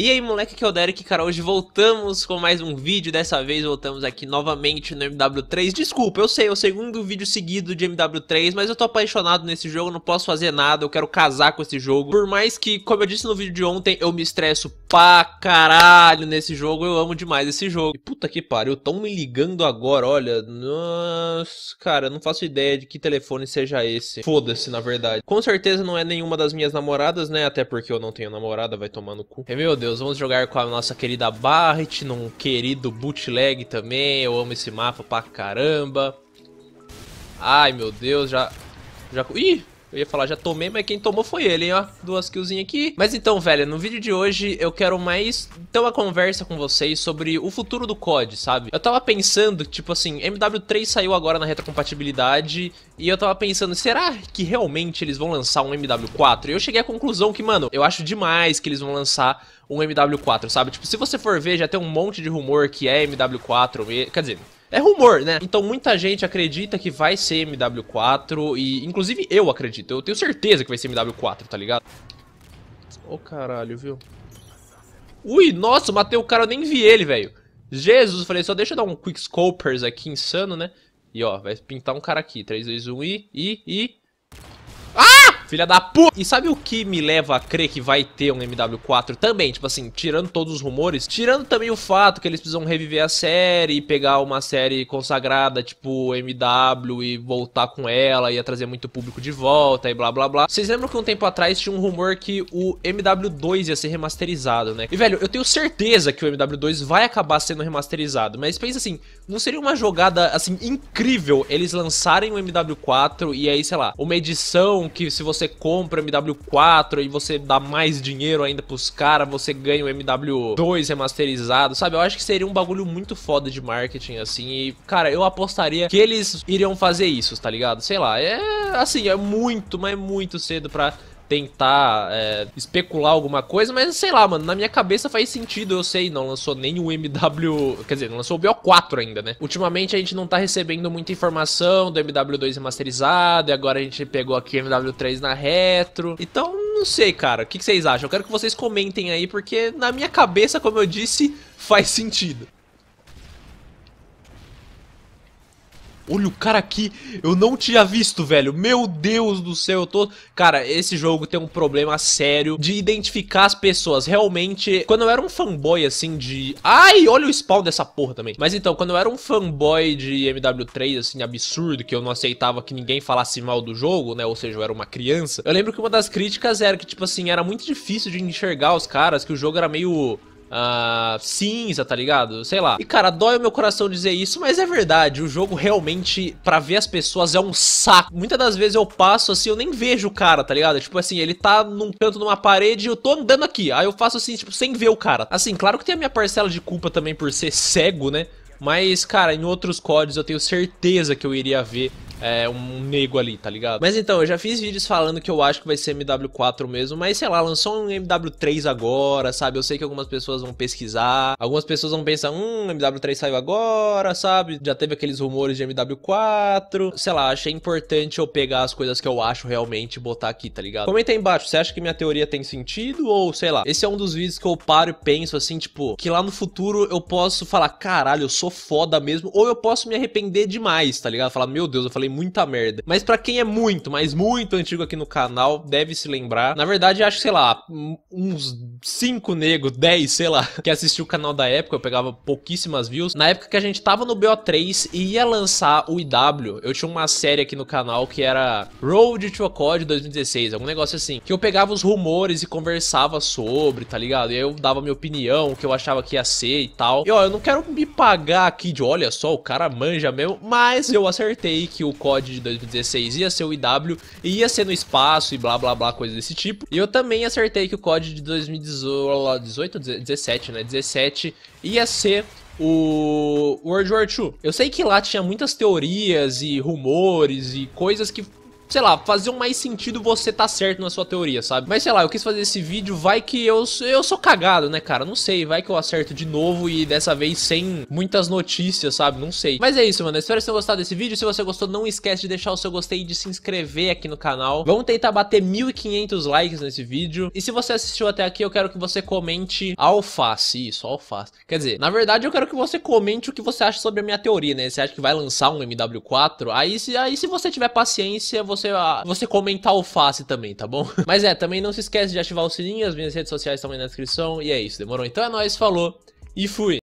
E aí moleque, que é o Derek, cara, hoje voltamos com mais um vídeo, dessa vez voltamos aqui novamente no MW3 Desculpa, eu sei, é o segundo vídeo seguido de MW3, mas eu tô apaixonado nesse jogo, não posso fazer nada, eu quero casar com esse jogo Por mais que, como eu disse no vídeo de ontem, eu me estresso pra caralho nesse jogo, eu amo demais esse jogo e Puta que pariu, tão me ligando agora, olha, nossa, cara, eu não faço ideia de que telefone seja esse Foda-se, na verdade Com certeza não é nenhuma das minhas namoradas, né, até porque eu não tenho namorada, vai tomar no cu É, meu Deus Deus. Vamos jogar com a nossa querida Barret, num querido bootleg também. Eu amo esse mapa pra caramba. Ai, meu Deus, já... já... Ih! Eu ia falar, já tomei, mas quem tomou foi ele, hein, ó. Duas killzinhas aqui. Mas então, velho, no vídeo de hoje eu quero mais ter uma conversa com vocês sobre o futuro do COD, sabe? Eu tava pensando, tipo assim, MW3 saiu agora na retrocompatibilidade e eu tava pensando, será que realmente eles vão lançar um MW4? E eu cheguei à conclusão que, mano, eu acho demais que eles vão lançar um MW4, sabe? Tipo, se você for ver, já tem um monte de rumor que é MW4, quer dizer... É rumor, né? Então muita gente acredita que vai ser MW4 e inclusive eu acredito. Eu tenho certeza que vai ser MW4, tá ligado? Ô oh, caralho, viu? Ui, nossa, matei o cara, eu nem vi ele, velho. Jesus, falei, só deixa eu dar um quick scopers aqui insano, né? E ó, vai pintar um cara aqui. 3, 2, 1 e... e... e... Filha da puta! E sabe o que me leva a crer que vai ter um MW4 também? Tipo assim, tirando todos os rumores, tirando também o fato que eles precisam reviver a série e pegar uma série consagrada, tipo MW, e voltar com ela, ia trazer muito público de volta e blá blá blá. Vocês lembram que um tempo atrás tinha um rumor que o MW2 ia ser remasterizado, né? E velho, eu tenho certeza que o MW2 vai acabar sendo remasterizado, mas pensa assim, não seria uma jogada assim incrível eles lançarem o MW4 e aí, sei lá, uma edição que se você você compra MW4 e você dá mais dinheiro ainda pros caras, você ganha o MW2 remasterizado, sabe? Eu acho que seria um bagulho muito foda de marketing, assim. E, cara, eu apostaria que eles iriam fazer isso, tá ligado? Sei lá, é assim, é muito, mas é muito cedo pra tentar é, especular alguma coisa, mas sei lá, mano, na minha cabeça faz sentido, eu sei, não lançou nem o MW, quer dizer, não lançou o BO4 ainda, né? Ultimamente a gente não tá recebendo muita informação do MW2 remasterizado, e agora a gente pegou aqui o MW3 na retro, então não sei, cara, o que, que vocês acham? Eu quero que vocês comentem aí, porque na minha cabeça, como eu disse, faz sentido. Olha o cara aqui, eu não tinha visto, velho. Meu Deus do céu, eu tô... Cara, esse jogo tem um problema sério de identificar as pessoas. Realmente, quando eu era um fanboy, assim, de... Ai, olha o spawn dessa porra também. Mas então, quando eu era um fanboy de MW3, assim, absurdo, que eu não aceitava que ninguém falasse mal do jogo, né? Ou seja, eu era uma criança. Eu lembro que uma das críticas era que, tipo assim, era muito difícil de enxergar os caras, que o jogo era meio ah, cinza, tá ligado? Sei lá. E cara, dói o meu coração dizer isso, mas é verdade. O jogo realmente, pra ver as pessoas, é um saco. Muitas das vezes eu passo assim, eu nem vejo o cara, tá ligado? Tipo assim, ele tá num canto numa parede e eu tô andando aqui. Aí eu faço assim, tipo, sem ver o cara. Assim, claro que tem a minha parcela de culpa também por ser cego, né? Mas, cara, em outros códigos eu tenho certeza que eu iria ver é, um nego ali, tá ligado? Mas então, eu já fiz vídeos falando que eu acho que vai ser MW4 mesmo, mas sei lá, lançou um MW3 agora, sabe? Eu sei que algumas pessoas vão pesquisar, algumas pessoas vão pensar, hum, MW3 saiu agora, sabe? Já teve aqueles rumores de MW4, sei lá, achei importante eu pegar as coisas que eu acho realmente e botar aqui, tá ligado? Comenta aí embaixo, você acha que minha teoria tem sentido ou sei lá? Esse é um dos vídeos que eu paro e penso assim, tipo, que lá no futuro eu posso falar, caralho, eu sou foda mesmo, ou eu posso me arrepender demais, tá ligado? Falar, meu Deus, eu falei falei muita merda. Mas para quem é muito, mas muito antigo aqui no canal, deve se lembrar. Na verdade, acho que, sei lá, uns cinco nego, 10, sei lá, que assistiu o canal da época, eu pegava pouquíssimas views. Na época que a gente tava no BO3 e ia lançar o IW, eu tinha uma série aqui no canal que era Road to a Code 2016, algum negócio assim, que eu pegava os rumores e conversava sobre, tá ligado? E eu dava minha opinião, o que eu achava que ia ser e tal. E ó, eu não quero me pagar aqui de olha só, o cara manja mesmo, mas eu acertei que o Code de 2016 ia ser o IW, ia ser no espaço e blá blá blá, coisa desse tipo. E eu também acertei que o Code de 2016 18 17, né? 17 ia ser o World War II. Eu sei que lá tinha muitas teorias e rumores e coisas que sei lá, fazer um mais sentido você tá certo na sua teoria, sabe? Mas sei lá, eu quis fazer esse vídeo, vai que eu, eu sou cagado, né, cara? Não sei, vai que eu acerto de novo e dessa vez sem muitas notícias, sabe? Não sei. Mas é isso, mano. espero que vocês tenham gostado desse vídeo. Se você gostou, não esquece de deixar o seu gostei e de se inscrever aqui no canal. Vamos tentar bater 1.500 likes nesse vídeo. E se você assistiu até aqui, eu quero que você comente alface. Isso, alface. Quer dizer, na verdade, eu quero que você comente o que você acha sobre a minha teoria, né? Você acha que vai lançar um MW4? Aí se, aí, se você tiver paciência, você você, ah, você comentar o face também, tá bom? Mas é, também não se esquece de ativar o sininho, as minhas redes sociais estão aí na descrição. E é isso, demorou? Então é nóis, falou e fui!